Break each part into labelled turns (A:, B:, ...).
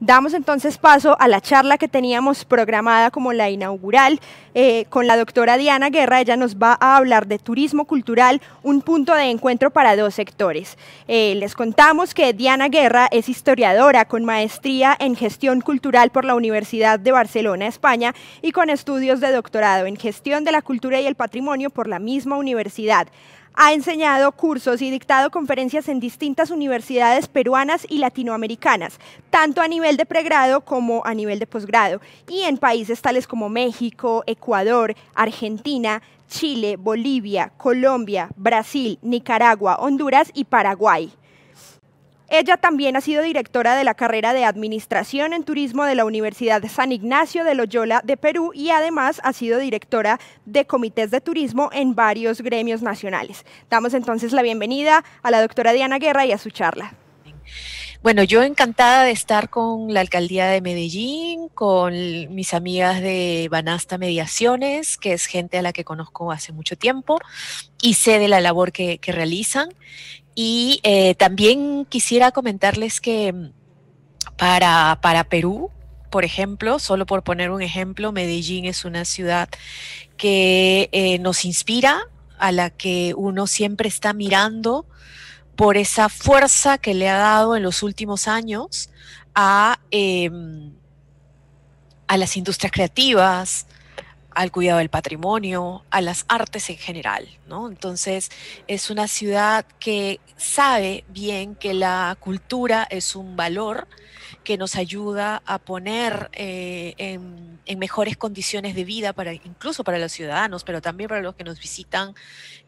A: Damos entonces paso a la charla que teníamos programada como la inaugural eh, con la doctora Diana Guerra. Ella nos va a hablar de turismo cultural, un punto de encuentro para dos sectores. Eh, les contamos que Diana Guerra es historiadora con maestría en gestión cultural por la Universidad de Barcelona, España, y con estudios de doctorado en gestión de la cultura y el patrimonio por la misma universidad ha enseñado cursos y dictado conferencias en distintas universidades peruanas y latinoamericanas, tanto a nivel de pregrado como a nivel de posgrado, y en países tales como México, Ecuador, Argentina, Chile, Bolivia, Colombia, Brasil, Nicaragua, Honduras y Paraguay. Ella también ha sido directora de la carrera de Administración en Turismo de la Universidad San Ignacio de Loyola de Perú y además ha sido directora de comités de turismo en varios gremios nacionales. Damos entonces la bienvenida a la doctora Diana Guerra y a su charla.
B: Bueno, yo encantada de estar con la alcaldía de Medellín, con mis amigas de Banasta Mediaciones, que es gente a la que conozco hace mucho tiempo y sé de la labor que realizan. Y eh, también quisiera comentarles que para, para Perú, por ejemplo, solo por poner un ejemplo, Medellín es una ciudad que eh, nos inspira, a la que uno siempre está mirando por esa fuerza que le ha dado en los últimos años a, em, a las industrias creativas, al cuidado del patrimonio, a las artes en general, ¿no? Entonces, es una ciudad que sabe bien que la cultura es un valor que nos ayuda a poner eh, en en mejores condiciones de vida, para, incluso para los ciudadanos, pero también para los que nos visitan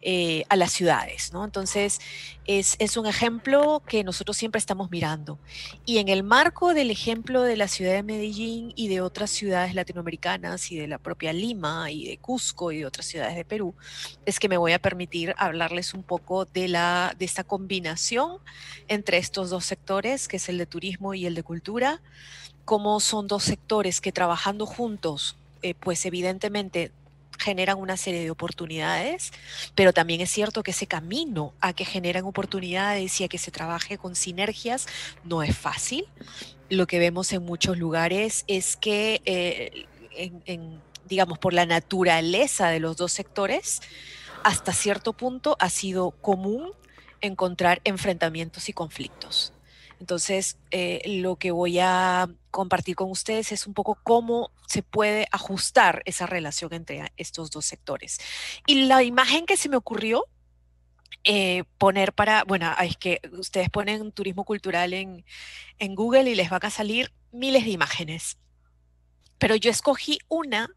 B: eh, a las ciudades. ¿no? Entonces, es, es, un ejemplo que nosotros siempre estamos mirando. Y en el marco del ejemplo de la ciudad de Medellín y de otras ciudades latinoamericanas y de la propia Lima y de Cusco y de otras ciudades de Perú, es que me voy a permitir hablarles un poco de, la, de esta combinación entre estos dos sectores, que es el de turismo y el de cultura como son dos sectores que trabajando juntos, eh, pues evidentemente generan una serie de oportunidades, pero también es cierto que ese camino a que generan oportunidades y a que se trabaje con sinergias no es fácil. Lo que vemos en muchos lugares es que, eh, digamos, por la naturaleza de los dos sectores, hasta cierto punto ha sido común encontrar enfrentamientos y conflictos. Entonces, eh, lo que voy a compartir con ustedes es un poco cómo se puede ajustar esa relación entre estos dos sectores. Y la imagen que se me ocurrió eh, poner para, bueno, ah, es que ustedes ponen turismo cultural en, en Google y les van a salir miles de imágenes. Pero yo escogí una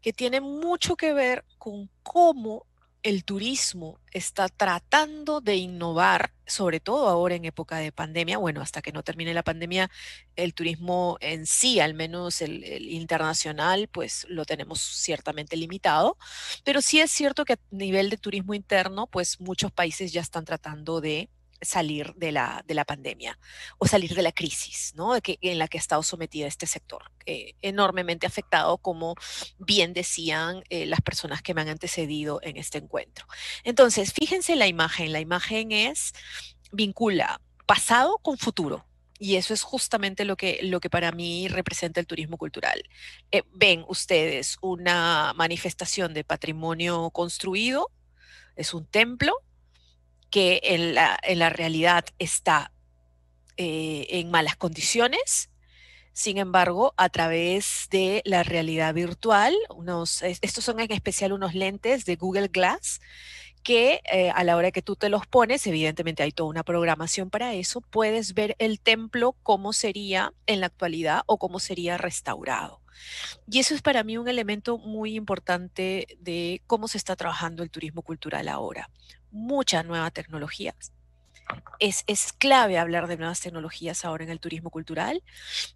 B: que tiene mucho que ver con cómo el turismo está tratando de innovar, sobre todo ahora en época de pandemia, bueno, hasta que no termine la pandemia, el turismo en sí, al menos el, internacional, pues lo tenemos ciertamente limitado, pero sí es cierto que a nivel de turismo interno, pues muchos países ya están tratando de salir de la, de la pandemia o salir de la crisis ¿no? en la que ha estado sometida este sector, eh, enormemente afectado, como bien decían eh, las personas que me han antecedido en este encuentro. Entonces, fíjense la imagen, la imagen es, vincula pasado con futuro, y eso es justamente lo que, lo que para mí representa el turismo cultural. Eh, ven ustedes una manifestación de patrimonio construido, es un templo, que en la, realidad está eh, en malas condiciones. Sin embargo, a través de la realidad virtual, unos, estos son en especial unos lentes de Google Glass que eh, a la hora que tú te los pones, evidentemente hay toda una programación para eso, puedes ver el templo cómo sería en la actualidad o cómo sería restaurado. Y eso es para mí un elemento muy importante de cómo se está trabajando el turismo cultural ahora muchas nuevas tecnologías. Es, clave hablar de nuevas tecnologías ahora en el turismo cultural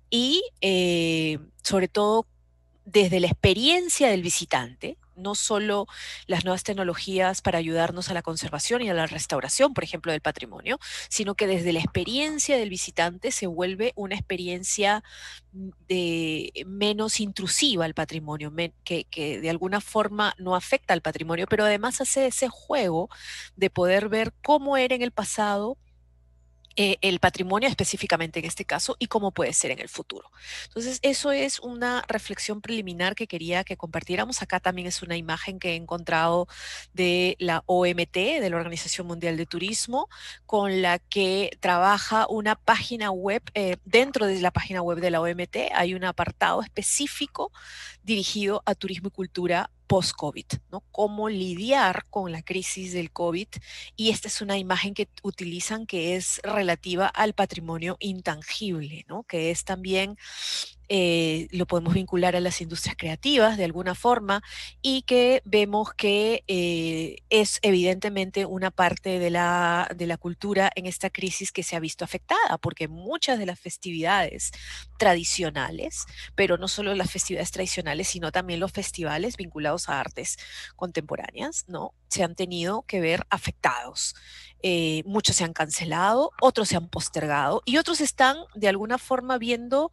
B: y eh, sobre todo desde la experiencia del visitante, no solo las nuevas tecnologías para ayudarnos a la conservación y a la restauración, por ejemplo, del patrimonio, sino que desde la experiencia del visitante se vuelve una experiencia mm, de, eh, menos intrusiva al patrimonio, que, que de alguna forma no afecta al patrimonio, pero además hace ese juego de poder ver cómo era en el pasado eh, el patrimonio específicamente en este caso y cómo puede ser en el futuro. Entonces, eso es una reflexión preliminar que quería que compartiéramos. Acá también es una imagen que he encontrado de la OMT, de la Organización Mundial de Turismo, con la que trabaja una página web. Eh, dentro de la página web de la OMT hay un apartado específico dirigido a turismo y cultura post-COVID, ¿no? Cómo lidiar con la crisis del COVID. Y esta es una imagen que utilizan que es relativa al patrimonio intangible, ¿no? Que es también eh, lo podemos vincular a las industrias creativas de alguna forma y que vemos que eh, es evidentemente una parte de la, de la cultura en esta crisis que se ha visto afectada, porque muchas de las festividades tradicionales, pero no solo las festividades tradicionales, sino también los festivales vinculados a artes contemporáneas, ¿no? Se han tenido que ver afectados. Eh, muchos se han cancelado, otros se han postergado y otros están de alguna forma viendo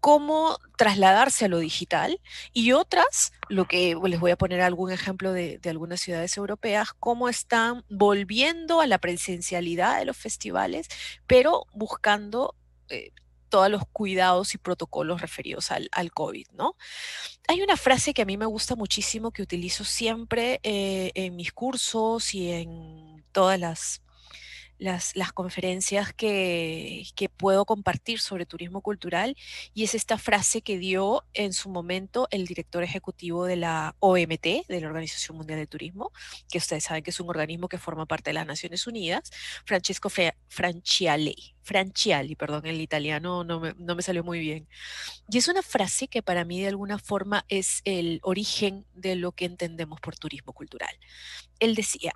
B: cómo trasladarse a lo digital y otras, lo que pues, les voy a poner algún ejemplo de, algunas ciudades europeas, cómo están volviendo a la presencialidad de los festivales, pero buscando eh, todos los cuidados y protocolos referidos al, COVID, ¿no? Hay una frase que a mí me gusta muchísimo, que utilizo siempre eh, en mis cursos y en todas las las, conferencias que, puedo compartir sobre turismo cultural y es esta frase que dio en su momento el director ejecutivo de la OMT, de la Organización Mundial de Turismo, que ustedes saben que es un organismo que forma parte de las Naciones Unidas, Francesco Franchiali Franciali, perdón, el italiano no me, no me salió muy bien. Y es una frase que para mí de alguna forma es el origen de lo que entendemos por turismo cultural. Él decía,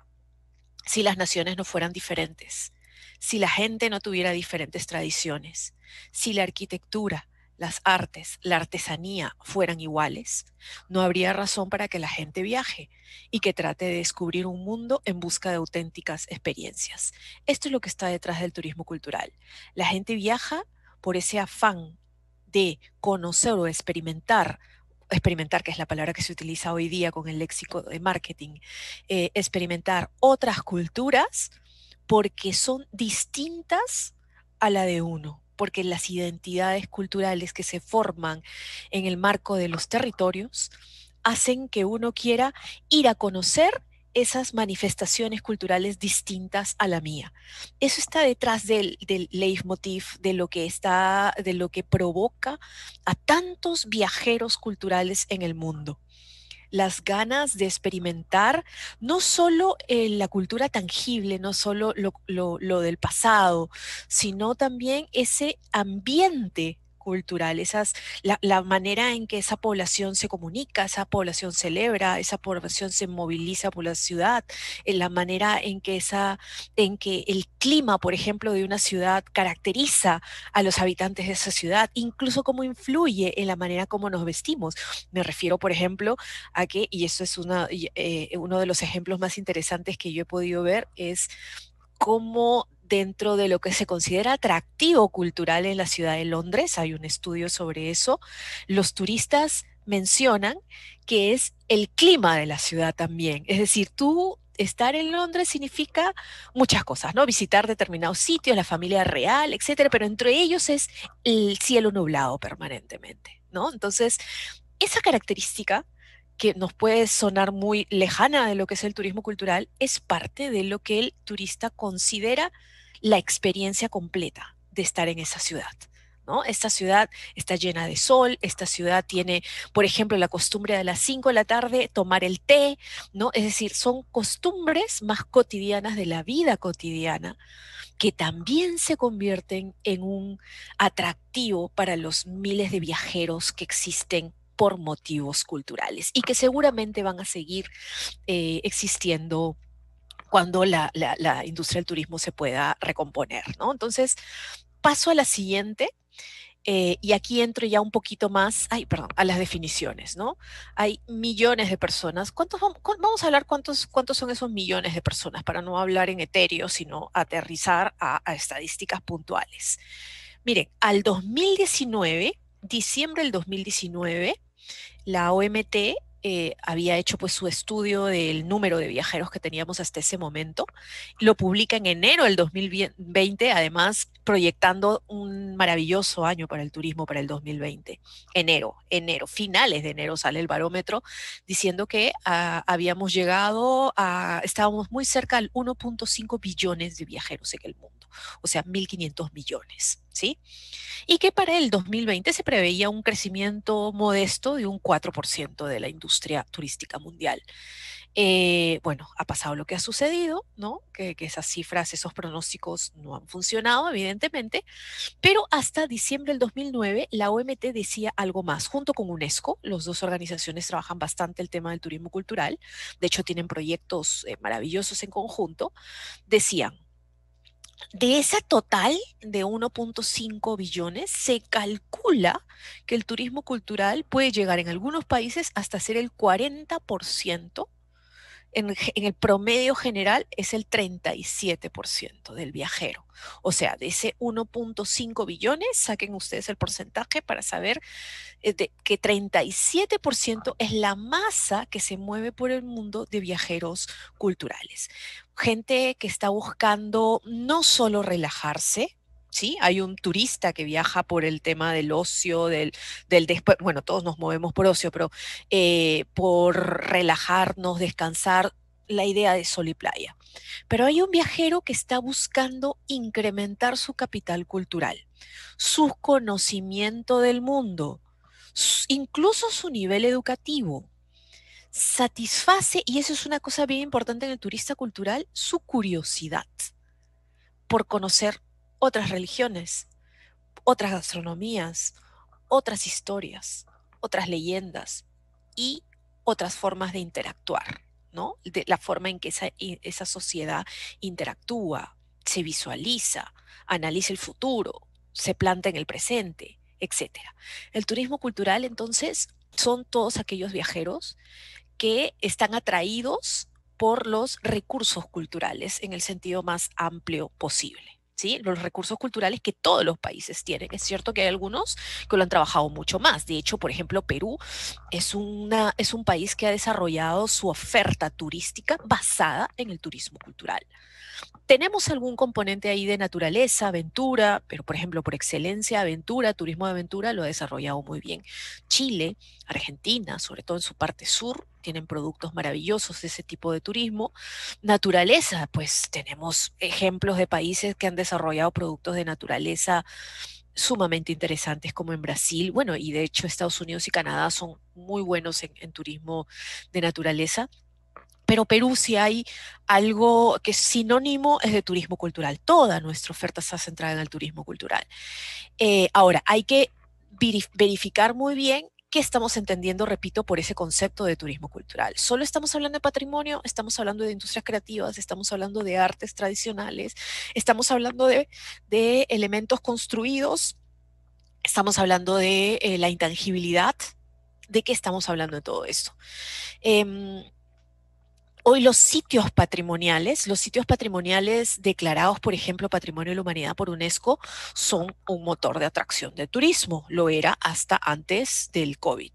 B: si las naciones no fueran diferentes, si la gente no tuviera diferentes tradiciones, si la arquitectura, las artes, la artesanía fueran iguales, no habría razón para que la gente viaje y que trate de descubrir un mundo en busca de auténticas experiencias. Esto es lo que está detrás del turismo cultural. La gente viaja por ese afán de conocer o experimentar experimentar, que es la palabra que se utiliza hoy día con el léxico de marketing, eh, experimentar otras culturas porque son distintas a la de uno, porque las identidades culturales que se forman en el marco de los territorios hacen que uno quiera ir a conocer esas manifestaciones culturales distintas a la mía. Eso está detrás del, leitmotiv, de lo que está, de lo que provoca a tantos viajeros culturales en el mundo. Las ganas de experimentar no solo la cultura tangible, no solo lo, lo del pasado, sino también ese ambiente cultural, esas, la, manera en que esa población se comunica, esa población celebra, esa población se moviliza por la ciudad, en la manera en que, esa, en que el clima, por ejemplo, de una ciudad caracteriza a los habitantes de esa ciudad, incluso cómo influye en la manera como nos vestimos. Me refiero, por ejemplo, a que, y eso es eh, uno de los ejemplos más interesantes que yo he podido ver, es cómo dentro de lo que se considera atractivo cultural en la ciudad de Londres. Hay un estudio sobre eso. Los turistas mencionan que es el clima de la ciudad también. Es decir, tú estar en Londres significa muchas cosas, ¿no? Visitar determinados sitios, la familia real, etcétera, pero entre ellos es el cielo nublado permanentemente, ¿no? Entonces, esa característica que nos puede sonar muy lejana de lo que es el turismo cultural, es parte de lo que el turista considera la experiencia completa de estar en esa ciudad. ¿No? Esta ciudad está llena de sol, esta ciudad tiene, por ejemplo, la costumbre de las 5 de la tarde tomar el té, ¿no? Es decir, son costumbres más cotidianas de la vida cotidiana que también se convierten en un atractivo para los miles de viajeros que existen por motivos culturales y que seguramente van a seguir eh, existiendo cuando la, industria del turismo se pueda recomponer, ¿no? Entonces, paso a la siguiente. Eh, y aquí entro ya un poquito más, ay, perdón, a las definiciones, ¿no? Hay millones de personas. ¿Cuántos vamos, a hablar cuántos, cuántos son esos millones de personas para no hablar en etéreo, sino aterrizar a estadísticas puntuales? Miren, al 2019, diciembre del 2019, la OMT eh, había hecho pues su estudio del número de viajeros que teníamos hasta ese momento. Lo publica en enero del 2020, además proyectando un maravilloso año para el turismo para el 2020. Enero, enero, finales de enero sale el barómetro diciendo que ah, habíamos llegado a, estábamos muy cerca al 1.5 billones de viajeros en el mundo o sea, 1.500 millones, ¿sí? Y que para el 2020 se preveía un crecimiento modesto de un 4% de la industria turística mundial. Eh, bueno, ha pasado lo que ha sucedido, ¿no? Que, esas cifras, esos pronósticos no han funcionado, evidentemente, pero hasta diciembre del 2009 la OMT decía algo más, junto con UNESCO, las dos organizaciones trabajan bastante el tema del turismo cultural, de hecho tienen proyectos eh, maravillosos en conjunto, decían, de esa total de 1.5 billones, se calcula que el turismo cultural puede llegar en algunos países hasta ser el 40% en, el promedio general es el 37% del viajero. O sea, de ese 1.5 billones, saquen ustedes el porcentaje para saber eh, que 37% es la masa que se mueve por el mundo de viajeros culturales. Gente que está buscando no solo relajarse, ¿sí? Hay un turista que viaja por el tema del ocio, del, del después, bueno, todos nos movemos por ocio, pero eh, por relajarnos, descansar, la idea de sol y playa. Pero hay un viajero que está buscando incrementar su capital cultural, su conocimiento del mundo, incluso su nivel educativo. Satisface, y eso es una cosa bien importante en el turista cultural, su curiosidad por conocer otras religiones, otras gastronomías, otras historias, otras leyendas y otras formas de interactuar, ¿no? De la forma en que esa, esa sociedad interactúa, se visualiza, analiza el futuro, se planta en el presente, etc. El turismo cultural, entonces, son todos aquellos viajeros que están atraídos por los recursos culturales en el sentido más amplio posible los recursos culturales que todos los países tienen. Es cierto que hay algunos que lo han trabajado mucho más. De hecho, por ejemplo, Perú es, una, es un país que ha desarrollado su oferta turística basada en el turismo cultural. Tenemos algún componente ahí de naturaleza, aventura, pero por ejemplo, por excelencia, aventura, turismo de aventura lo ha desarrollado muy bien. Chile, Argentina, sobre todo en su parte sur, tienen productos maravillosos de ese tipo de turismo. Naturaleza, pues tenemos ejemplos de países que han desarrollado productos de naturaleza sumamente interesantes como en Brasil, bueno, y de hecho Estados Unidos y Canadá son muy buenos en, turismo de naturaleza. Pero Perú sí si hay algo que es sinónimo es de turismo cultural. Toda nuestra oferta está centrada en el turismo cultural. Eh, ahora, hay que verificar muy bien ¿Qué estamos entendiendo, repito, por ese concepto de turismo cultural? ¿Solo estamos hablando de patrimonio? ¿Estamos hablando de industrias creativas? ¿Estamos hablando de artes tradicionales? ¿Estamos hablando de, elementos construidos? ¿Estamos hablando de eh, la intangibilidad? ¿De qué estamos hablando de todo esto? Em, Hoy los sitios patrimoniales, los sitios patrimoniales declarados, por ejemplo, Patrimonio de la Humanidad por UNESCO, son un motor de atracción de turismo. Lo era hasta antes del COVID.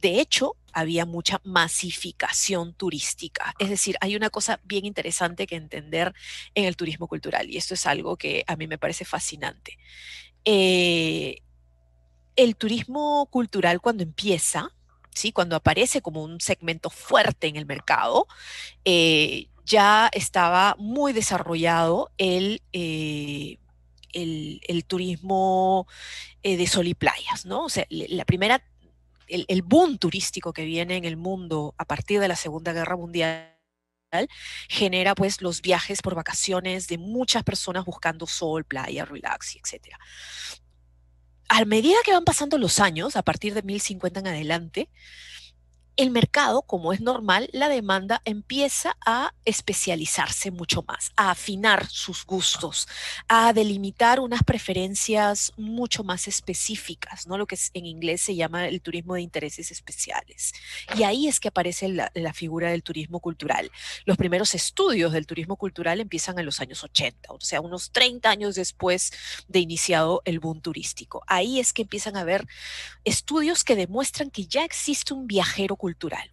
B: De hecho, había mucha masificación turística. Es decir, hay una cosa bien interesante que entender en el turismo cultural y esto es algo que a mí me parece fascinante. Eh, el turismo cultural cuando empieza, ¿sí? cuando aparece como un segmento fuerte en el mercado, eh, ya estaba muy desarrollado el, eh, el, turismo eh, de sol y playas, ¿no? O sea, la primera, el, el boom turístico que viene en el mundo a partir de la Segunda Guerra Mundial genera pues los viajes por vacaciones de muchas personas buscando sol, playa, relax, etcétera a medida que van pasando los años, a partir de 1050 en adelante, el mercado, como es normal, la demanda empieza a especializarse mucho más, a afinar sus gustos, a delimitar unas preferencias mucho más específicas, ¿no? Lo que en inglés se llama el turismo de intereses especiales. Y ahí es que aparece la, la figura del turismo cultural. Los primeros estudios del turismo cultural empiezan en los años 80, o sea, unos 30 años después de iniciado el boom turístico. Ahí es que empiezan a haber estudios que demuestran que ya existe un viajero cultural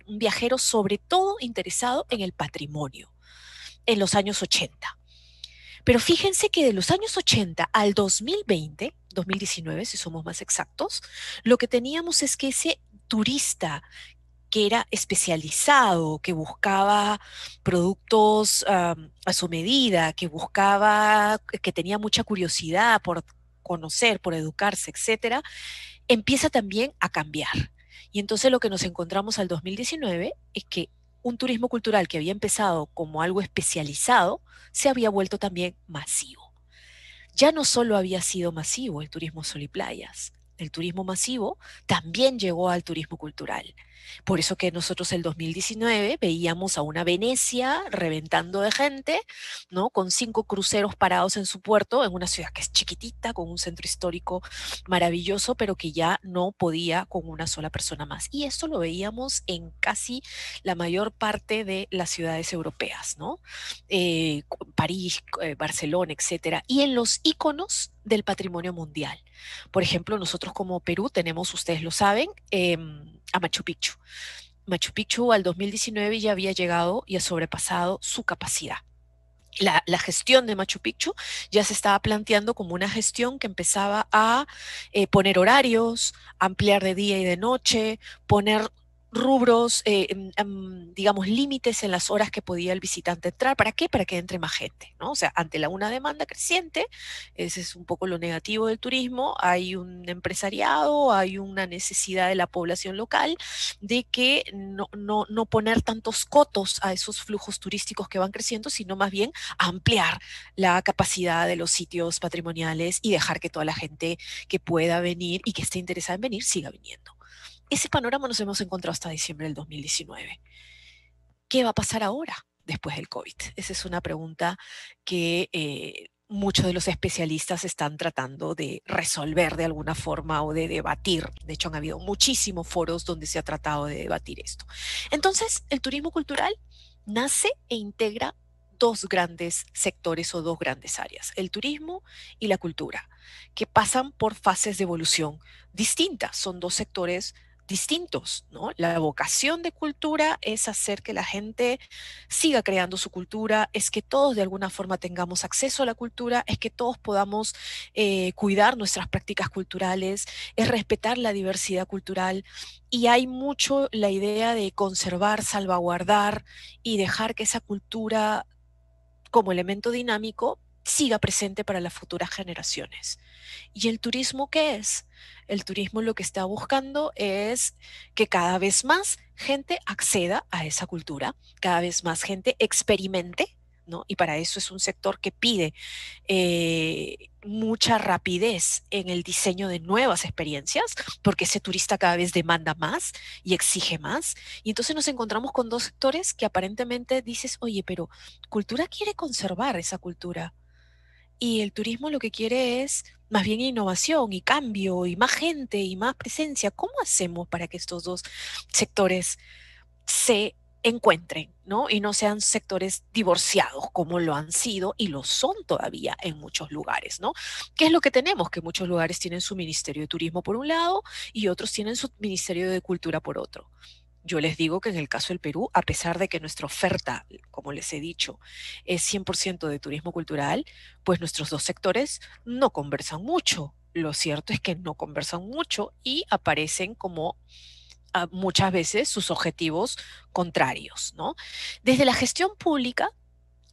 B: un viajero sobre todo interesado en el patrimonio en los años 80. Pero fíjense que de los años 80 al 2020, 2019 si somos más exactos, lo que teníamos es que ese turista que era especializado, que buscaba productos a su medida, que buscaba, que tenía mucha curiosidad por conocer, por educarse, etcétera, empieza también a cambiar. Y entonces lo que nos encontramos al 2019 es que un turismo cultural que había empezado como algo especializado se había vuelto también masivo. Ya no solo había sido masivo el turismo sol y playas, el turismo masivo, también llegó al turismo cultural. Por eso que nosotros el 2019 veíamos a una Venecia reventando de gente, ¿no? Con cinco cruceros parados en su puerto, en una ciudad que es chiquitita, con un centro histórico maravilloso, pero que ya no podía con una sola persona más. Y esto lo veíamos en casi la mayor parte de las ciudades europeas, ¿no? Eh, París, eh, Barcelona, etcétera. Y en los íconos del patrimonio mundial. Por ejemplo, nosotros como Perú tenemos, ustedes lo saben, em, a Machu Picchu. Machu Picchu al 2019 ya había llegado y ha sobrepasado su capacidad. La, gestión de Machu Picchu ya se estaba planteando como una gestión que empezaba a eh, poner horarios, ampliar de día y de noche, poner rubros, eh, em, em, digamos, límites en las horas que podía el visitante entrar. ¿Para qué? Para que entre más gente, ¿no? O sea, ante la una demanda creciente, ese es un poco lo negativo del turismo, hay un empresariado, hay una necesidad de la población local de que no, no, no poner tantos cotos a esos flujos turísticos que van creciendo, sino más bien ampliar la capacidad de los sitios patrimoniales y dejar que toda la gente que pueda venir y que esté interesada en venir siga viniendo ese panorama nos hemos encontrado hasta diciembre del 2019. ¿Qué va a pasar ahora después del COVID? Esa es una pregunta que eh, muchos de los especialistas están tratando de resolver de alguna forma o de debatir. De hecho, han habido muchísimos foros donde se ha tratado de debatir esto. Entonces, el turismo cultural nace e integra dos grandes sectores o dos grandes áreas, el turismo y la cultura, que pasan por fases de evolución distintas. Son dos sectores distintos, La vocación de cultura es hacer que la gente siga creando su cultura, es que todos de alguna forma tengamos acceso a la cultura, es que todos podamos eh, cuidar nuestras prácticas culturales, es respetar la diversidad cultural y hay mucho la idea de conservar, salvaguardar y dejar que esa cultura como elemento dinámico siga presente para las futuras generaciones. ¿Y el turismo qué es? El turismo lo que está buscando es que cada vez más gente acceda a esa cultura, cada vez más gente experimente, ¿no? Y para eso es un sector que pide eh, mucha rapidez en el diseño de nuevas experiencias, porque ese turista cada vez demanda más y exige más. Y entonces nos encontramos con dos sectores que aparentemente dices, oye, pero cultura quiere conservar esa cultura. Y el turismo lo que quiere es más bien innovación y cambio y más gente y más presencia. ¿Cómo hacemos para que estos dos sectores se encuentren, ¿no? Y no sean sectores divorciados como lo han sido y lo son todavía en muchos lugares, ¿no? ¿Qué es lo que tenemos? Que muchos lugares tienen su Ministerio de Turismo por un lado y otros tienen su Ministerio de Cultura por otro. Yo les digo que en el caso del Perú, a pesar de que nuestra oferta, como les he dicho, es 100% de turismo cultural, pues nuestros dos sectores no conversan mucho. Lo cierto es que no conversan mucho y aparecen como ah, muchas veces sus objetivos contrarios. ¿no? Desde la gestión pública,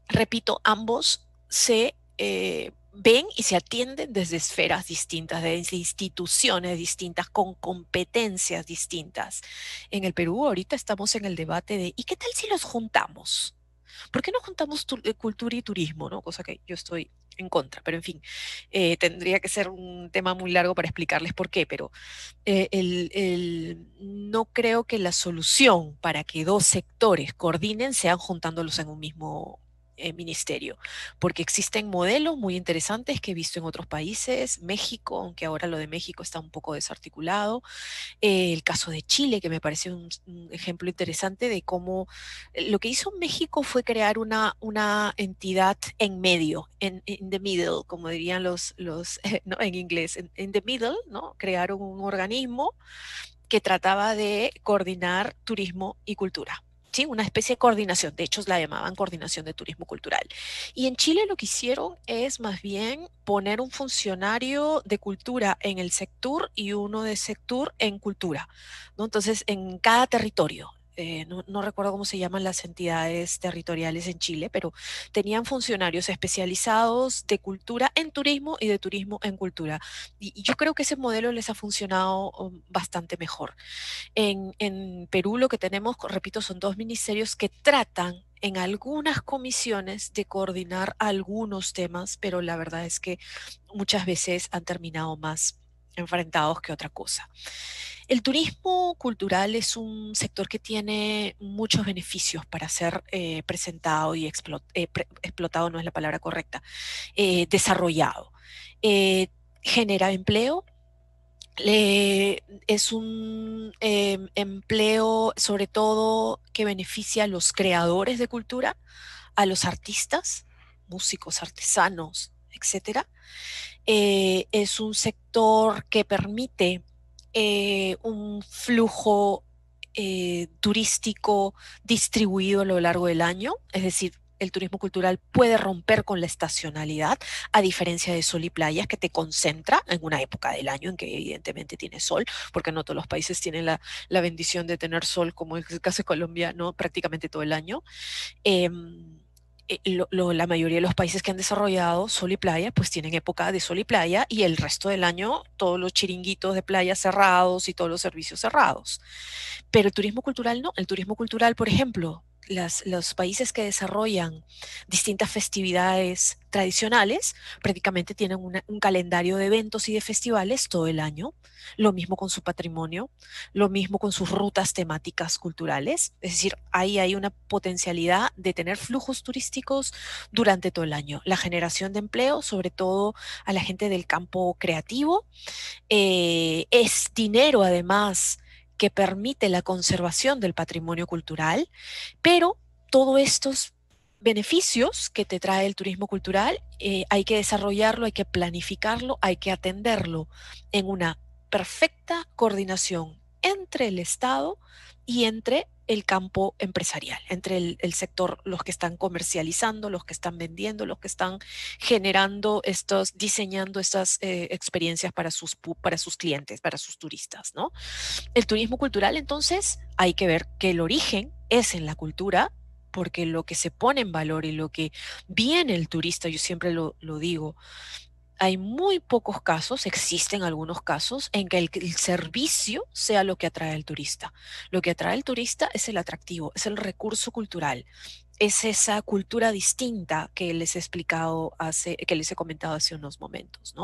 B: repito, ambos se eh, ven y se atienden desde esferas distintas, desde instituciones distintas, con competencias distintas. En el Perú ahorita estamos en el debate de, ¿y qué tal si los juntamos? ¿Por qué no juntamos eh, cultura y turismo? ¿no? Cosa que yo estoy en contra, pero en fin, eh, tendría que ser un tema muy largo para explicarles por qué, pero eh, no creo que la solución para que dos sectores coordinen sean juntándolos en un mismo eh, ministerio, porque existen modelos muy interesantes que he visto en otros países, México, aunque ahora lo de México está un poco desarticulado, eh, el caso de Chile, que me parece un, ejemplo interesante de cómo eh, lo que hizo México fue crear una, una entidad en medio, en in the middle, como dirían los, los en inglés, en the middle, ¿no? crearon un organismo que trataba de coordinar turismo y cultura. ¿sí? una especie de coordinación, de hecho la llamaban coordinación de turismo cultural. Y en Chile lo que hicieron es más bien poner un funcionario de cultura en el sector y uno de sector en cultura, ¿no? entonces en cada territorio. Eh, no, recuerdo cómo se llaman las entidades territoriales en Chile, pero tenían funcionarios especializados de cultura en turismo y de turismo en cultura. Y, yo creo que ese modelo les ha funcionado um, bastante mejor. En, en Perú lo que tenemos, repito, son dos ministerios que tratan en algunas comisiones de coordinar algunos temas, pero la verdad es que muchas veces han terminado más enfrentados que otra cosa. El turismo cultural es un sector que tiene muchos beneficios para ser eh, presentado y eh, explotado, no es la palabra correcta, eh, desarrollado. genera empleo, es un empleo sobre todo que beneficia a los creadores de cultura, a los artistas, músicos, artesanos, etcétera. Eh, es un sector que permite eh, un flujo eh, turístico distribuido a lo largo del año, es decir, el turismo cultural puede romper con la estacionalidad, a diferencia de sol y playas, que te concentra en una época del año en que evidentemente tiene sol, porque no todos los países tienen la, bendición de tener sol, como es el caso colombiano, prácticamente todo el año. Em, eh, la mayoría de los países que han desarrollado sol y playa, pues tienen época de sol y playa y el resto del año todos los chiringuitos de playa cerrados y todos los servicios cerrados. Pero el turismo cultural no. El turismo cultural, por ejemplo, los países que desarrollan distintas festividades tradicionales prácticamente tienen un calendario de eventos y de festivales todo el año. Lo mismo con su patrimonio, lo mismo con sus rutas temáticas culturales. Es decir, ahí hay una potencialidad de tener flujos turísticos durante todo el año. La generación de empleo, sobre todo a la gente del campo creativo, eh, es dinero además que permite la conservación del patrimonio cultural, pero todos estos beneficios que te trae el turismo cultural eh, hay que desarrollarlo, hay que planificarlo, hay que atenderlo en una perfecta coordinación entre el Estado y entre el campo empresarial, entre el, sector, los que están comercializando, los que están vendiendo, los que están generando estos, diseñando estas eh, experiencias para sus, para sus clientes, para sus turistas, ¿no? El turismo cultural, entonces, hay que ver que el origen es en la cultura, porque lo que se pone en valor y lo que viene el turista, yo siempre lo, lo digo, hay muy pocos casos, existen algunos casos, en que el, servicio sea lo que atrae al turista. Lo que atrae al turista es el atractivo, es el recurso cultural, es esa cultura distinta que les he explicado hace, que les he comentado hace unos momentos,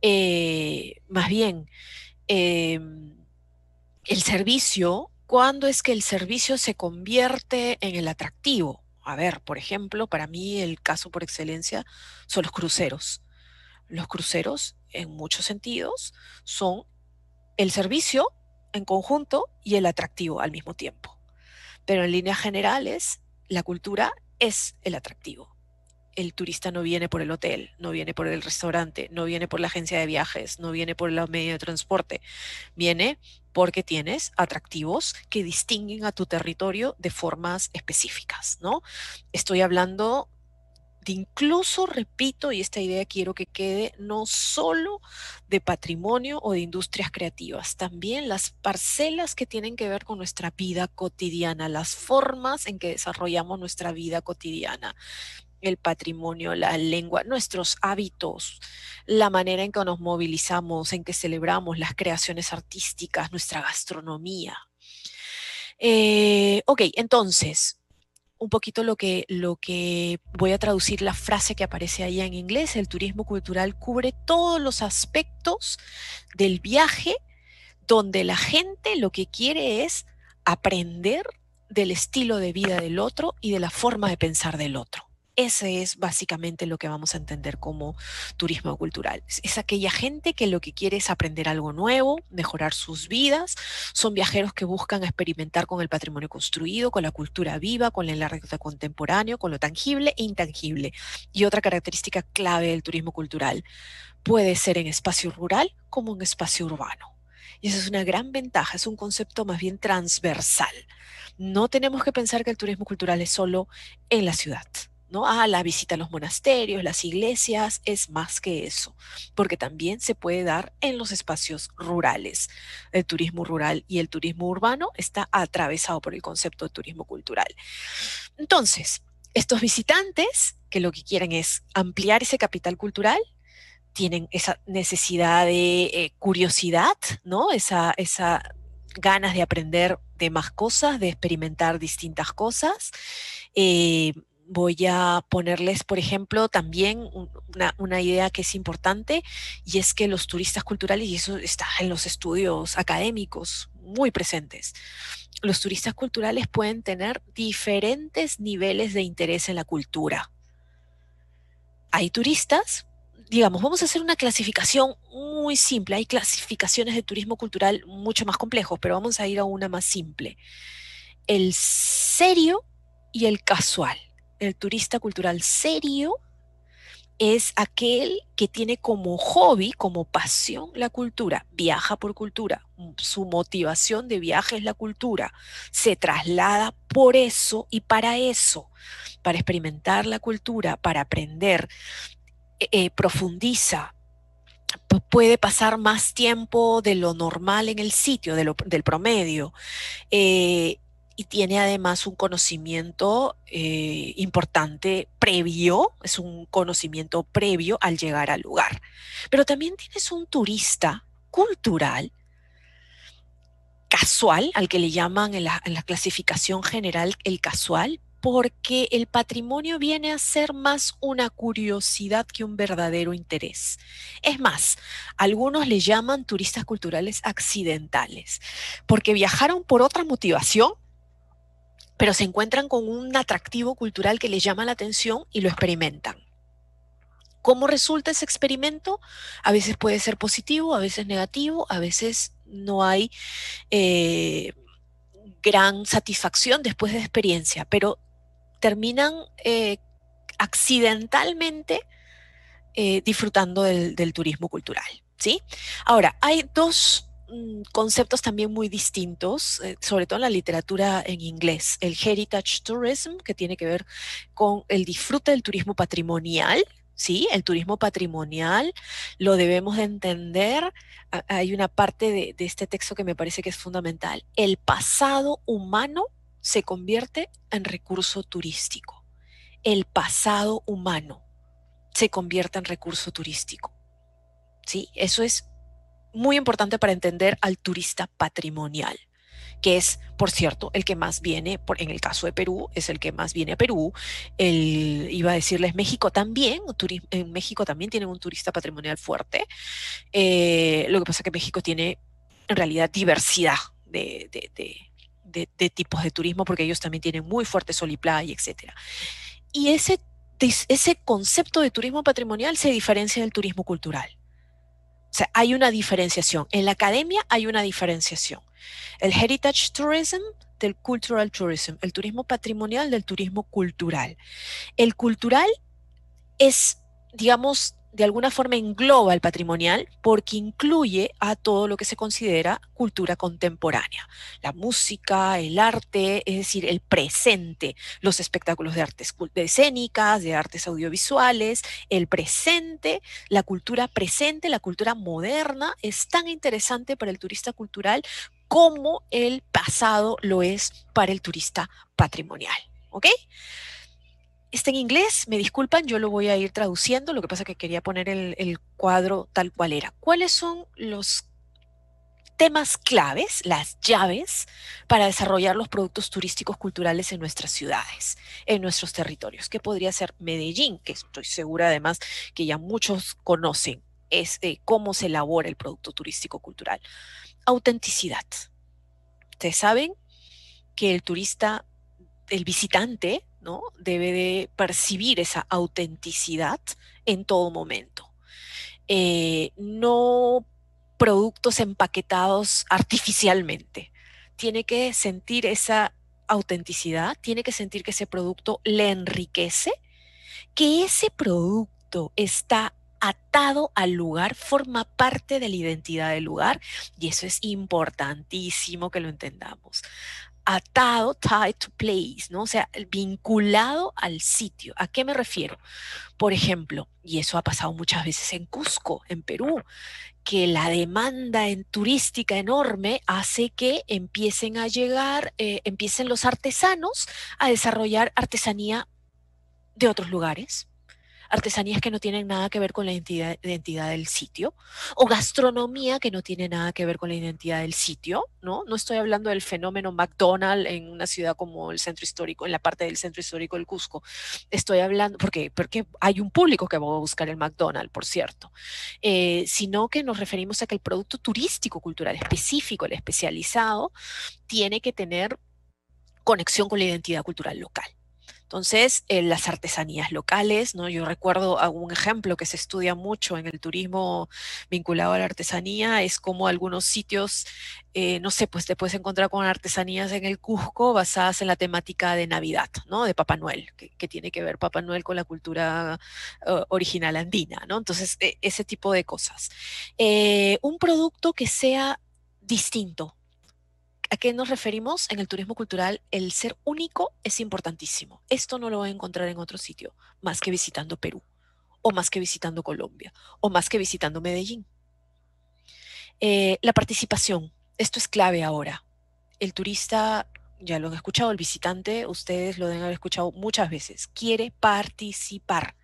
B: eh, más bien, em, el servicio, ¿cuándo es que el servicio se convierte en el atractivo? A ver, por ejemplo, para mí el caso por excelencia son los cruceros los cruceros, en muchos sentidos, son el servicio en conjunto y el atractivo al mismo tiempo. Pero en líneas generales, la cultura es el atractivo. El turista no viene por el hotel, no viene por el restaurante, no viene por la agencia de viajes, no viene por los medio de transporte. Viene porque tienes atractivos que distinguen a tu territorio de formas específicas, ¿no? Estoy hablando incluso, repito, y esta idea quiero que quede, no solo de patrimonio o de industrias creativas, también las parcelas que tienen que ver con nuestra vida cotidiana, las formas en que desarrollamos nuestra vida cotidiana el patrimonio, la lengua, nuestros hábitos, la manera en que nos movilizamos, en que celebramos las creaciones artísticas, nuestra gastronomía. Eh, ok, entonces, un poquito lo que, lo que voy a traducir la frase que aparece ahí en inglés. El turismo cultural cubre todos los aspectos del viaje donde la gente lo que quiere es aprender del estilo de vida del otro y de la forma de pensar del otro. Ese es básicamente lo que vamos a entender como turismo cultural. Es aquella gente que lo que quiere es aprender algo nuevo, mejorar sus vidas. Son viajeros que buscan experimentar con el patrimonio construido, con la cultura viva, con el arte contemporáneo, con lo tangible e intangible. Y otra característica clave del turismo cultural puede ser en espacio rural como en espacio urbano. Y esa es una gran ventaja, es un concepto más bien transversal. No tenemos que pensar que el turismo cultural es solo en la ciudad a ah, la visita a los monasterios, las iglesias, es más que eso, porque también se puede dar en los espacios rurales. El turismo rural y el turismo urbano está atravesado por el concepto de turismo cultural. Entonces, estos visitantes, que lo que quieren es ampliar ese capital cultural, tienen esa necesidad de eh, curiosidad, ¿no? Esa, ganas de aprender de más cosas, de experimentar distintas cosas. Eh, voy a ponerles, por ejemplo, también una, idea que es importante y es que los turistas culturales, y eso está en los estudios académicos muy presentes, los turistas culturales pueden tener diferentes niveles de interés en la cultura. Hay turistas, digamos, vamos a hacer una clasificación muy simple, hay clasificaciones de turismo cultural mucho más complejos, pero vamos a ir a una más simple. El serio y el casual el turista cultural serio es aquel que tiene como hobby, como pasión la cultura, viaja por cultura, su motivación de viaje es la cultura, se traslada por eso y para eso, para experimentar la cultura, para aprender, eh, eh, profundiza, puede pasar más tiempo de lo normal en el sitio, del promedio, eh, y tiene además un conocimiento eh, importante previo, es un conocimiento previo al llegar al lugar. Pero también tienes un turista cultural, casual, al que le llaman en la, en la clasificación general el casual, porque el patrimonio viene a ser más una curiosidad que un verdadero interés. Es más, algunos le llaman turistas culturales accidentales, porque viajaron por otra motivación pero se encuentran con un atractivo cultural que les llama la atención y lo experimentan. ¿Cómo resulta ese experimento? A veces puede ser positivo, a veces negativo, a veces no hay eh, gran satisfacción después de la experiencia, pero terminan eh, accidentalmente eh, disfrutando del, del, turismo cultural. ¿sí? Ahora, hay dos Mm, conceptos también muy distintos, eh, sobre todo en la literatura en inglés. El heritage tourism, que tiene que ver con el disfrute del turismo patrimonial, ¿sí? El turismo patrimonial lo debemos de entender. Hay una parte de, de, este texto que me parece que es fundamental. El pasado humano se convierte en recurso turístico. El pasado humano se convierte en recurso turístico. ¿Sí? Eso es muy importante para entender al turista patrimonial que es, por cierto, el que más viene, por, en el caso de Perú, es el que más viene a Perú. El, iba a decirles México también, en México también tienen un turista patrimonial fuerte. Eh, lo que pasa es que México tiene en realidad diversidad de, de, de, tipos de turismo, porque ellos también tienen muy fuerte sol y playa, etc. Y ese, ese concepto de turismo patrimonial se diferencia del turismo cultural. O sea, hay una diferenciación. En la academia hay una diferenciación. El heritage tourism del cultural tourism, el turismo patrimonial del turismo cultural. El cultural es, digamos, de alguna forma engloba el patrimonial porque incluye a todo lo que se considera cultura contemporánea, la música, el arte, es decir, el presente, los espectáculos de artes escénicas, de artes audiovisuales, el presente, la cultura presente, la cultura moderna, es tan interesante para el turista cultural como el pasado lo es para el turista patrimonial. ¿Ok? está en inglés, me disculpan, yo lo voy a ir traduciendo, lo que pasa es que quería poner el, cuadro tal cual era. ¿Cuáles son los temas claves, las llaves, para desarrollar los productos turísticos culturales en nuestras ciudades, en nuestros territorios, ¿Qué podría ser Medellín, que estoy segura además que ya muchos conocen, es eh, cómo se elabora el producto turístico cultural. Autenticidad. Ustedes saben que el turista, el visitante, Debe de percibir esa autenticidad en todo momento. Eh, no productos empaquetados artificialmente. Tiene que sentir esa autenticidad, tiene que sentir que ese producto le enriquece, que ese producto está atado al lugar, forma parte de la identidad del lugar y eso es importantísimo que lo entendamos atado, tied to place, ¿no? O sea, vinculado al sitio. ¿A qué me refiero? Por ejemplo, y eso ha pasado muchas veces en Cusco, en Perú, que la demanda en turística enorme hace que empiecen a llegar, eh, empiecen los artesanos a desarrollar artesanía de otros lugares, artesanías que no tienen nada que ver con la identidad, del sitio, o gastronomía que no tiene nada que ver con la identidad del sitio, ¿no? No estoy hablando del fenómeno McDonald's en una ciudad como el centro histórico, en la parte del centro histórico del Cusco. Estoy hablando, porque, porque hay un público que va a buscar el McDonald's, por cierto, eh, sino que nos referimos a que el producto turístico cultural específico, el especializado, tiene que tener conexión con la identidad cultural local. Entonces, eh, las artesanías locales, ¿no? Yo recuerdo algún ejemplo que se estudia mucho en el turismo vinculado a la artesanía, es como algunos sitios, eh, no sé, pues te puedes encontrar con artesanías en el Cusco basadas en la temática de Navidad, ¿no? De Papá Noel, que, tiene que ver Papá Noel con la cultura original andina, ¿no? Entonces, e, ese tipo de cosas. Eh, un producto que sea distinto, ¿A qué nos referimos en el turismo cultural? El ser único es importantísimo. Esto no lo voy a encontrar en otro sitio, más que visitando Perú, o más que visitando Colombia, o más que visitando Medellín. Eh, la participación, esto es clave ahora. El turista, ya lo han escuchado, el visitante, ustedes lo deben haber escuchado muchas veces, quiere participar,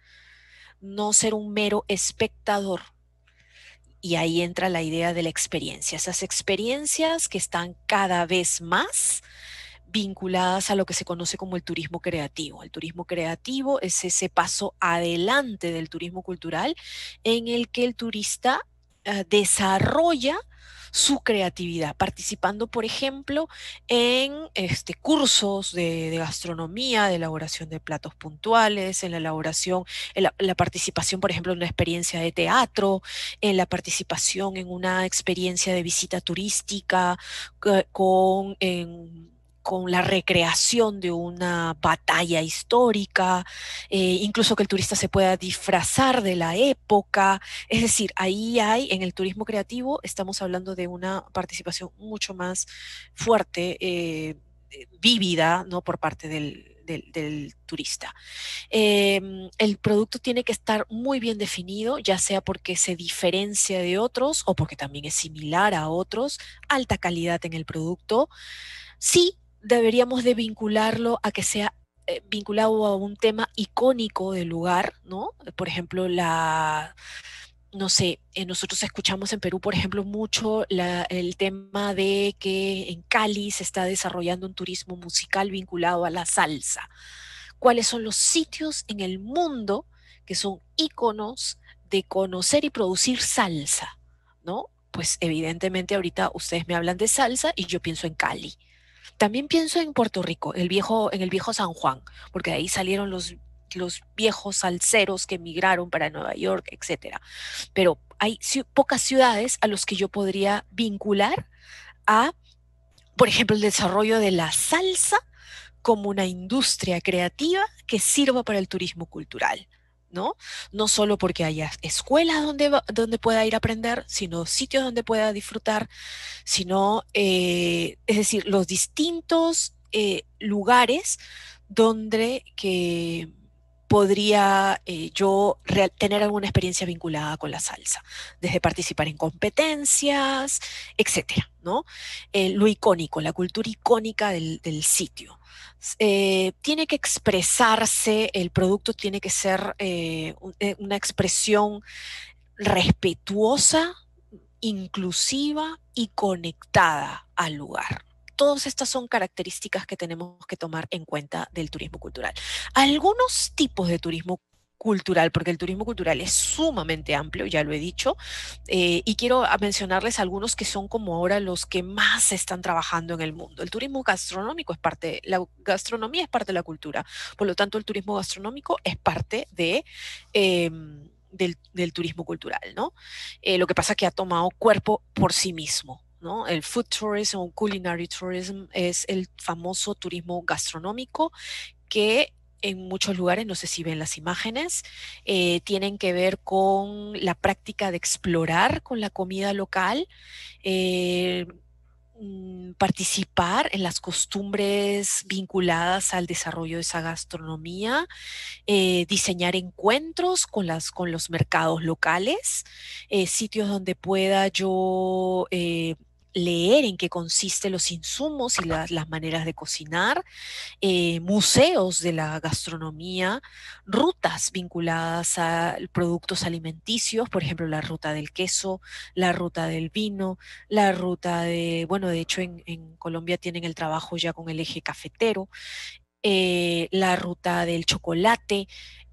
B: no ser un mero espectador y ahí entra la idea de la experiencia, esas experiencias que están cada vez más vinculadas a lo que se conoce como el turismo creativo. El turismo creativo es ese paso adelante del turismo cultural en el que el turista eh, desarrolla su creatividad, participando, por ejemplo, en este, cursos de, gastronomía, de elaboración de platos puntuales, en la elaboración, la, participación, por ejemplo, en una experiencia de teatro, en la participación en una experiencia de visita turística, eh, con con la recreación de una batalla histórica, eh, incluso que el turista se pueda disfrazar de la época. Es decir, ahí hay, en el turismo creativo, estamos hablando de una participación mucho más fuerte, eh, eh, vívida, ¿no? Por parte del, turista. Em, el producto tiene que estar muy bien definido, ya sea porque se diferencia de otros o porque también es similar a otros, alta calidad en el producto. Sí, deberíamos de vincularlo a que sea eh, vinculado a un tema icónico del lugar, ¿no? Por ejemplo, la, no sé, eh, nosotros escuchamos en Perú, por ejemplo, mucho el tema de que en Cali se está desarrollando un turismo musical vinculado a la salsa. ¿Cuáles son los sitios en el mundo que son íconos de conocer y producir salsa? ¿No? Pues evidentemente ahorita ustedes me hablan de salsa y yo pienso en Cali. También pienso en Puerto Rico, el viejo, en el viejo San Juan, porque de ahí salieron los, viejos salseros que emigraron para Nueva York, etc. Pero hay pocas ciudades a las que yo podría vincular a, por ejemplo, el desarrollo de la salsa como una industria creativa que sirva para el turismo cultural. ¿no? No solo porque haya escuelas donde, donde pueda ir a aprender, sino sitios donde pueda disfrutar, sino, eh, es decir, los distintos eh, lugares donde que podría eh, yo tener alguna experiencia vinculada con la salsa, desde participar en competencias, etcétera, ¿no? Eh, lo icónico, la cultura icónica del, sitio. Eh, tiene que expresarse, el producto tiene que ser una expresión respetuosa, inclusiva y conectada al lugar todas estas son características que tenemos que tomar en cuenta del turismo cultural. Algunos tipos de turismo cultural, porque el turismo cultural es sumamente amplio, ya lo he dicho, eh, y quiero mencionarles algunos que son como ahora los que más están trabajando en el mundo. El turismo gastronómico es parte, la gastronomía es parte de la cultura, por lo tanto el turismo gastronómico es parte de... Em, del, turismo cultural, ¿no? Eh, lo que pasa es que ha tomado cuerpo por sí mismo. El food tourism o culinary tourism es el famoso turismo gastronómico que en muchos lugares, no sé si ven las imágenes, eh, tienen que ver con la práctica de explorar con la comida local, eh, mm, participar en las costumbres vinculadas al desarrollo de esa gastronomía, eh, diseñar encuentros con, las, con los mercados locales, sitios donde pueda yo leer en qué consiste los insumos y las maneras de cocinar, eh, museos de la gastronomía, rutas vinculadas a productos alimenticios, por ejemplo, la ruta del queso, la ruta del vino, la ruta de, bueno, de hecho en, Colombia tienen el trabajo ya con el eje cafetero, eh, la ruta del chocolate,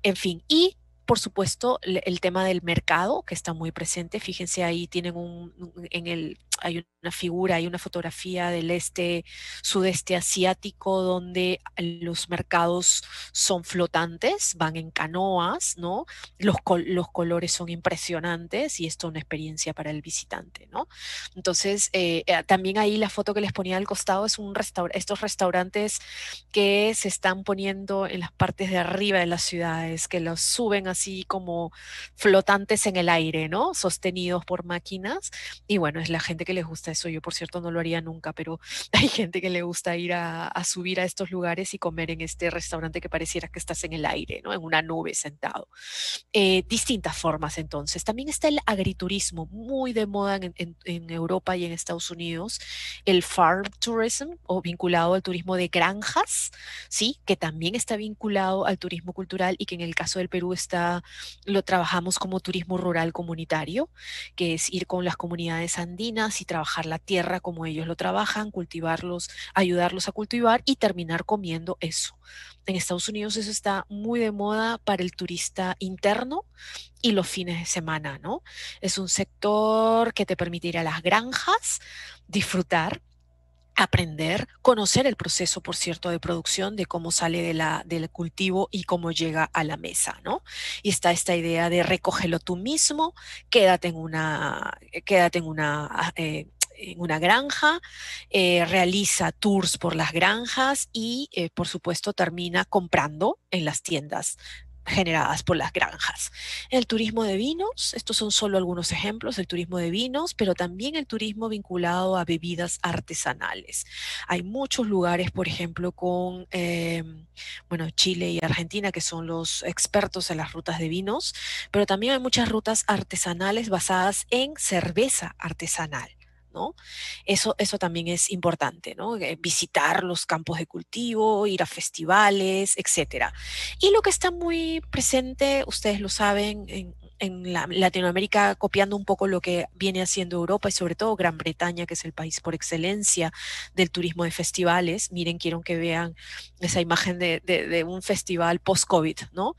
B: en fin, y por supuesto, el tema del mercado, que está muy presente. Fíjense, ahí tienen un, en el hay una figura, hay una fotografía del este, sudeste asiático, donde los mercados son flotantes, van en canoas, ¿no? Los, colores son impresionantes y esto es una experiencia para el visitante, ¿no? Entonces, eh, eh, también ahí la foto que les ponía al costado es un restaurante, estos restaurantes que se están poniendo en las partes de arriba de las ciudades, que los suben así como flotantes en el aire, ¿no? Sostenidos por máquinas. Y bueno, es la gente que les gusta eso. Yo, por cierto, no lo haría nunca, pero hay gente que le gusta ir a, a subir a estos lugares y comer en este restaurante que pareciera que estás en el aire, ¿no? En una nube sentado. Eh, distintas formas, entonces. También está el agriturismo, muy de moda en, en Europa y en Estados Unidos. El farm tourism, o vinculado al turismo de granjas, ¿sí? Que también está vinculado al turismo cultural y que en el caso del Perú está, lo trabajamos como turismo rural comunitario, que es ir con las comunidades andinas y trabajar la tierra como ellos lo trabajan, cultivarlos, ayudarlos a cultivar y terminar comiendo eso. En Estados Unidos eso está muy de moda para el turista interno y los fines de semana, ¿no? Es un sector que te permitirá a las granjas disfrutar aprender, conocer el proceso, por cierto, de producción, de cómo sale de la, del cultivo y cómo llega a la mesa, ¿no? Y está esta idea de recógelo tú mismo, quédate en una, eh, quédate en una, ah, eh, en una granja, eh, realiza tours por las granjas y, por supuesto, termina comprando en las tiendas generadas por las granjas. El turismo de vinos, estos son solo algunos ejemplos, el turismo de vinos, pero también el turismo vinculado a bebidas artesanales. Hay muchos lugares, por ejemplo, con em, bueno, Chile y Argentina, que son los expertos en las rutas de vinos, pero también hay muchas rutas artesanales basadas en cerveza artesanal. Eso, eso también es importante, ¿no? Eh, visitar los campos de cultivo, ir a festivales, etc. Y lo que está muy presente, ustedes lo saben, en, en Latinoamérica copiando un poco lo que viene haciendo Europa y sobre todo Gran Bretaña, que es el país por excelencia del turismo de festivales. Miren, quiero que vean esa imagen de, un festival post-COVID, ¿no?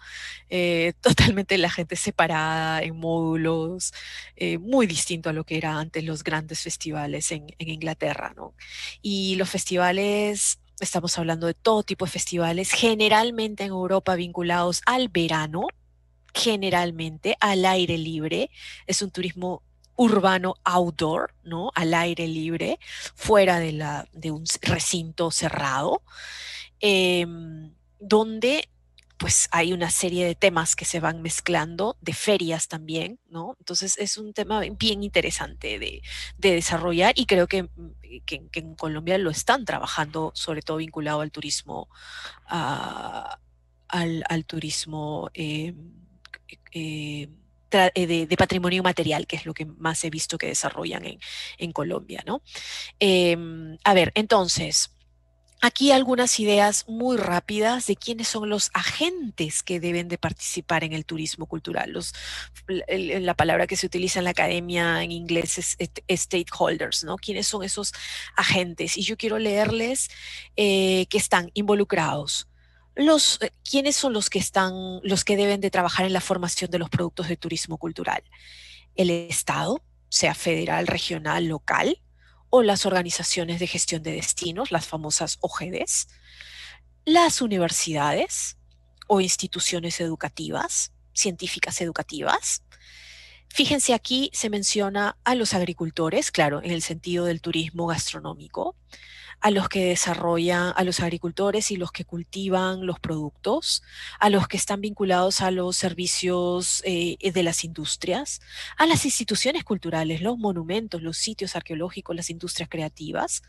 B: Eh, totalmente la gente separada en módulos, eh, muy distinto a lo que era antes los grandes festivales en, en Inglaterra, ¿no? Y los festivales estamos hablando de todo tipo de festivales, generalmente en Europa vinculados al verano, generalmente al aire libre, es un turismo urbano outdoor, ¿no? Al aire libre, fuera de, la, de un recinto cerrado, em, donde pues hay una serie de temas que se van mezclando, de ferias también, ¿no? Entonces es un tema bien interesante de, desarrollar y creo que, en Colombia lo están trabajando, sobre todo vinculado al turismo, ah, al, turismo. Em, eh, eh, de, patrimonio material, que es lo que más he visto que desarrollan en, Colombia. ¿no? Em, a ver, entonces, aquí algunas ideas muy rápidas de quiénes son los agentes que deben de participar en el turismo cultural. Los, la palabra que se utiliza en la academia en inglés es stakeholders, ¿no? ¿Quiénes son esos agentes? Y yo quiero leerles eh, que están involucrados eh, ¿quiénes son los que están, los que deben de trabajar en la formación de los productos de turismo cultural? El Estado, sea federal, regional, local, o las organizaciones de gestión de destinos, las famosas OGDs, las universidades o instituciones educativas, científicas educativas. Fíjense aquí se menciona a los agricultores, claro, en el sentido del turismo gastronómico, a los que desarrollan, a los agricultores y los que cultivan los productos, a los que están vinculados a los servicios eh, eh, de las industrias, a las instituciones culturales, los monumentos, los sitios arqueológicos, las industrias creativas,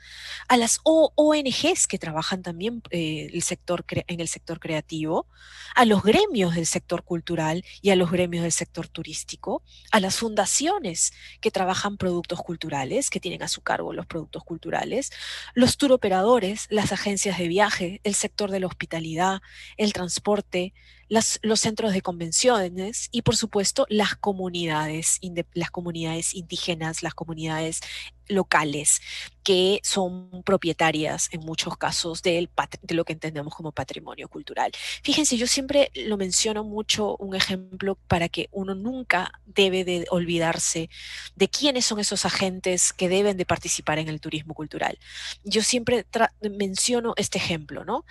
B: a las ONGs que trabajan también eh, el sector en el sector creativo, a los gremios del sector cultural y a los gremios del sector turístico, a las fundaciones que trabajan productos culturales, que tienen a su cargo los productos culturales, los turoperadores, las agencias de viaje, el sector de la hospitalidad, el transporte, los centros de convenciones y por supuesto las comunidades, las comunidades indígenas, las comunidades locales que son propietarias en muchos casos de lo que entendemos como patrimonio cultural. Fíjense, yo siempre lo menciono mucho, un ejemplo para que uno nunca debe de olvidarse de quiénes son esos agentes que deben de participar en el turismo cultural. Yo siempre menciono este ejemplo, ¿no?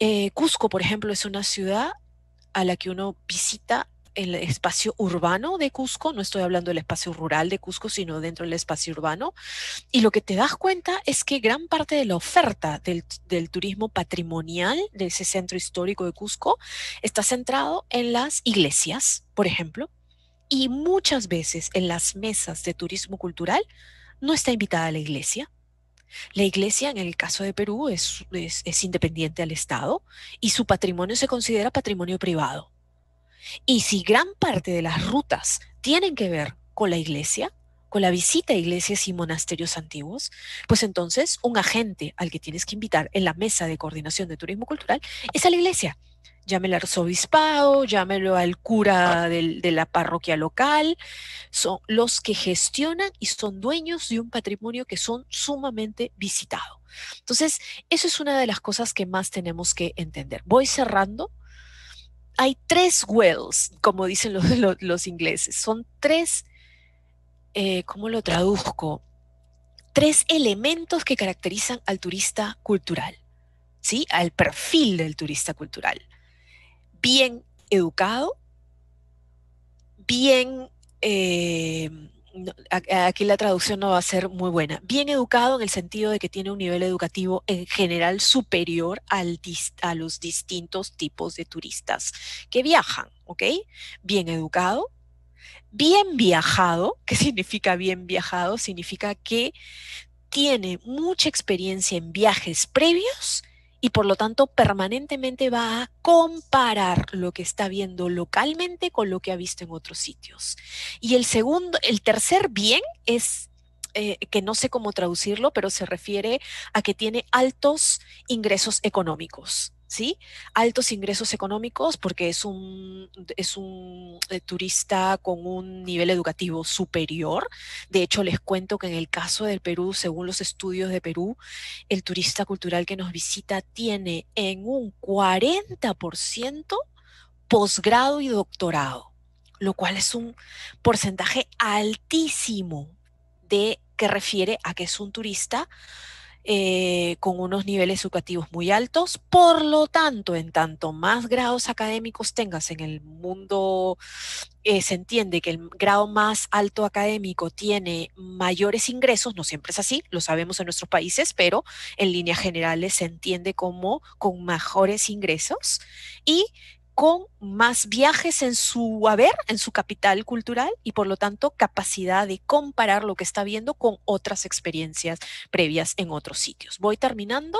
B: Eh, Cusco, por ejemplo, es una ciudad a la que uno visita el espacio urbano de Cusco, no estoy hablando del espacio rural de Cusco, sino dentro del espacio urbano, y lo que te das cuenta es que gran parte de la oferta del, turismo patrimonial de ese centro histórico de Cusco está centrado en las iglesias, por ejemplo, y muchas veces en las mesas de turismo cultural no está invitada la iglesia, la iglesia, en el caso de Perú, es, independiente al Estado y su patrimonio se considera patrimonio privado. Y si gran parte de las rutas tienen que ver con la iglesia, con la visita a iglesias y monasterios antiguos, pues entonces un agente al que tienes que invitar en la mesa de coordinación de turismo cultural es a la iglesia llámelo al arzobispado, llámelo al cura ah. de la parroquia local, son los que gestionan y son dueños de un patrimonio que son sumamente visitado. Entonces, eso es una de las cosas que más tenemos que entender. Voy cerrando. Hay tres wells, como dicen los, ingleses, son tres, eh, ¿cómo lo traduzco? Tres elementos que caracterizan al turista cultural. Al perfil del turista cultural. Bien educado, bien, eh, aquí la traducción no va a ser muy buena, bien educado en el sentido de que tiene un nivel educativo en general superior a los distintos tipos de turistas que viajan, ¿ok? Bien educado, bien viajado, ¿qué significa bien viajado? Significa que tiene mucha experiencia en viajes previos y por lo tanto permanentemente va a comparar lo que está viendo localmente con lo que ha visto en otros sitios. Y el segundo, el tercer bien es eh, que no sé cómo traducirlo, pero se refiere a que tiene altos ingresos económicos. ¿sí? Altos ingresos económicos porque es un, es un eh, turista con un nivel educativo superior. De hecho, les cuento que en el caso del Perú, según los estudios de Perú, el turista cultural que nos visita tiene en un 40% posgrado y doctorado, lo cual es un porcentaje altísimo de que refiere a que es un turista eh, con unos niveles educativos muy altos. Por lo tanto, en tanto más grados académicos tengas en el mundo, eh, se entiende que el grado más alto académico tiene mayores ingresos, no siempre es así, lo sabemos en nuestros países, pero en líneas generales se entiende como con mejores ingresos y con más viajes en su haber, en su capital cultural y por lo tanto capacidad de comparar lo que está viendo con otras experiencias previas en otros sitios. Voy terminando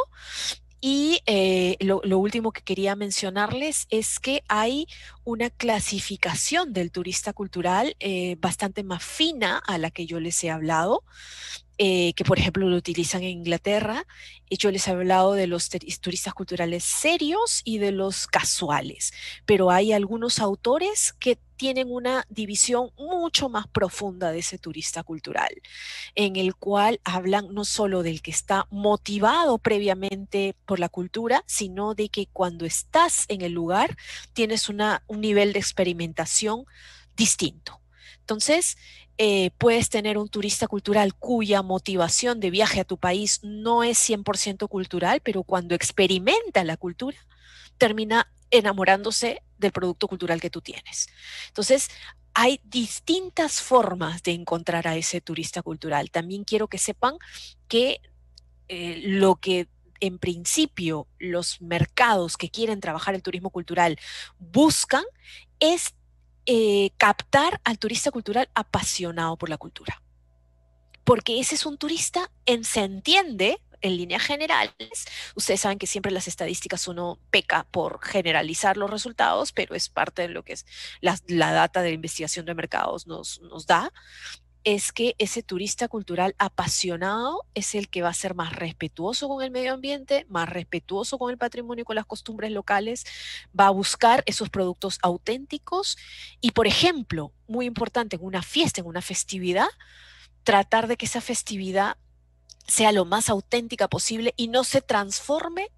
B: y eh, lo, último que quería mencionarles es que hay una clasificación del turista cultural eh, bastante más fina a la que yo les he hablado. Eh, que por ejemplo lo utilizan en Inglaterra. Eh, yo les he hablado de los turistas culturales serios y de los casuales, pero hay algunos autores que tienen una división mucho más profunda de ese turista cultural, en el cual hablan no solo del que está motivado previamente por la cultura, sino de que cuando estás en el lugar tienes un nivel de experimentación distinto. Entonces, eh, puedes tener un turista cultural cuya motivación de viaje a tu país no es 100% cultural, pero cuando experimenta la cultura, termina enamorándose del producto cultural que tú tienes. Entonces, hay distintas formas de encontrar a ese turista cultural. También quiero que sepan que eh, lo que en principio los mercados que quieren trabajar el turismo cultural buscan es eh, captar al turista cultural apasionado por la cultura. Porque ese es un turista, en, se entiende, en líneas generales. Ustedes saben que siempre las estadísticas uno peca por generalizar los resultados, pero es parte de lo que es la, la data de investigación de mercados nos, nos da es que ese turista cultural apasionado es el que va a ser más respetuoso con el medio ambiente, más respetuoso con el patrimonio con las costumbres locales, va a buscar esos productos auténticos y, por ejemplo, muy importante, en una fiesta, en una festividad, tratar de que esa festividad sea lo más auténtica posible y no se transforme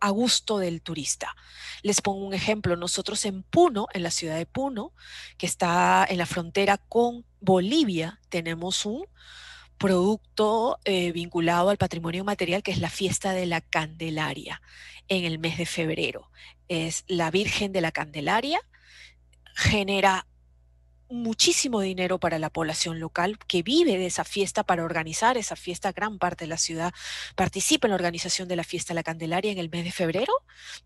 B: a gusto del turista. Les pongo un ejemplo. Nosotros en Puno, en la ciudad de Puno, que está en la frontera con Bolivia, tenemos un producto eh, vinculado al patrimonio material que es la fiesta de la Candelaria en el mes de febrero. Es la Virgen de la Candelaria, genera muchísimo dinero para la población local que vive de esa fiesta para organizar esa fiesta. Gran parte de la ciudad participa en la organización de la fiesta La Candelaria en el mes de febrero,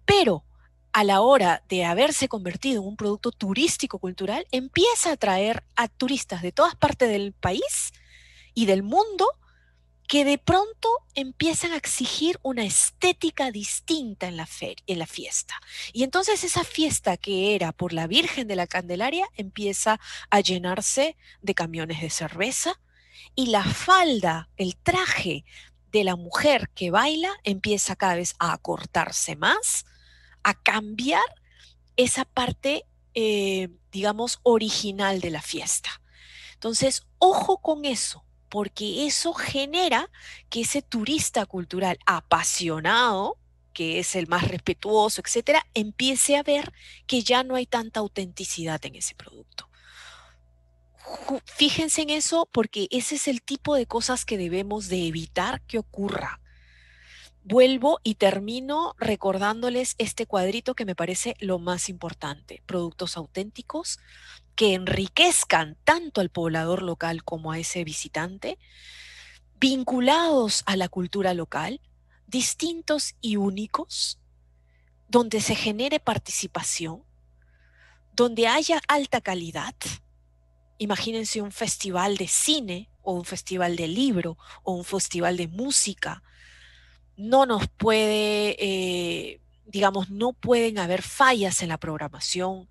B: pero a la hora de haberse convertido en un producto turístico cultural, empieza a atraer a turistas de todas partes del país y del mundo que de pronto empiezan a exigir una estética distinta en la, en la fiesta. Y entonces esa fiesta que era por la Virgen de la Candelaria empieza a llenarse de camiones de cerveza y la falda, el traje de la mujer que baila empieza cada vez a acortarse más, a cambiar esa parte, eh, digamos, original de la fiesta. Entonces, ojo con eso, porque eso genera que ese turista cultural apasionado, que es el más respetuoso, etcétera, empiece a ver que ya no hay tanta autenticidad en ese producto. Fíjense en eso porque ese es el tipo de cosas que debemos de evitar que ocurra. Vuelvo y termino recordándoles este cuadrito que me parece lo más importante. Productos auténticos, que enriquezcan tanto al poblador local como a ese visitante, vinculados a la cultura local, distintos y únicos, donde se genere participación, donde haya alta calidad. Imagínense un festival de cine o un festival de libro o un festival de música. No nos puede, eh, digamos, no pueden haber fallas en la programación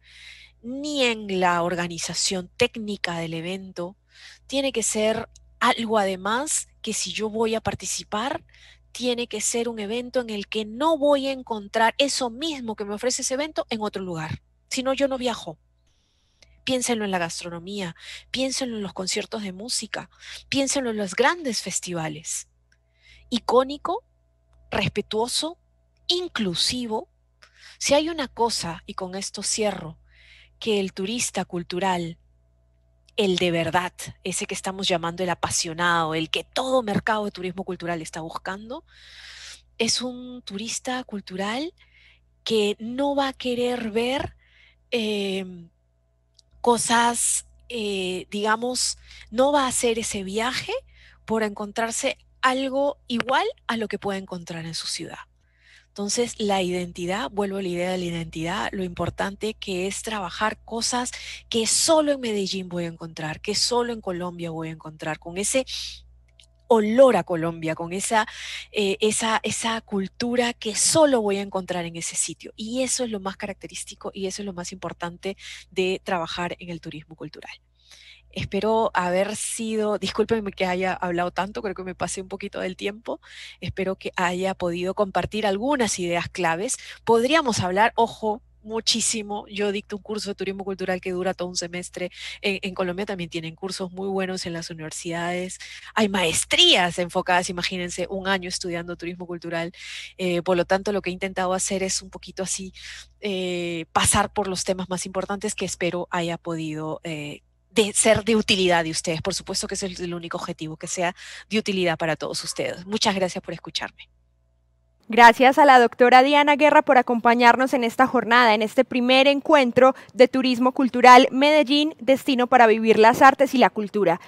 B: ni en la organización técnica del evento. Tiene que ser algo además que si yo voy a participar, tiene que ser un evento en el que no voy a encontrar eso mismo que me ofrece ese evento en otro lugar. Si no, yo no viajo. Piénsenlo en la gastronomía, piénsenlo en los conciertos de música, piénsenlo en los grandes festivales. Icónico, respetuoso, inclusivo. Si hay una cosa, y con esto cierro, que el turista cultural, el de verdad, ese que estamos llamando el apasionado, el que todo mercado de turismo cultural está buscando, es un turista cultural que no va a querer ver eh, cosas, eh, digamos, no va a hacer ese viaje por encontrarse algo igual a lo que puede encontrar en su ciudad. Entonces, la identidad, vuelvo a la idea de la identidad, lo importante que es trabajar cosas que solo en Medellín voy a encontrar, que solo en Colombia voy a encontrar, con ese olor a Colombia, con esa, eh, esa, esa cultura que solo voy a encontrar en ese sitio. Y eso es lo más característico y eso es lo más importante de trabajar en el turismo cultural. Espero haber sido, discúlpenme que haya hablado tanto, creo que me pasé un poquito del tiempo, espero que haya podido compartir algunas ideas claves. Podríamos hablar, ojo, muchísimo. Yo dicto un curso de turismo cultural que dura todo un semestre. En, Colombia también tienen cursos muy buenos en las universidades. Hay maestrías enfocadas, imagínense, un año estudiando turismo cultural. Eh, por lo tanto, lo que he intentado hacer es un poquito así eh, pasar por los temas más importantes que espero haya podido eh, de ser de utilidad de ustedes. Por supuesto que ese es el único objetivo, que sea de utilidad para todos ustedes. Muchas gracias por escucharme.
A: Gracias a la doctora Diana Guerra por acompañarnos en esta jornada, en este primer encuentro de Turismo Cultural Medellín, Destino para Vivir las Artes y la Cultura.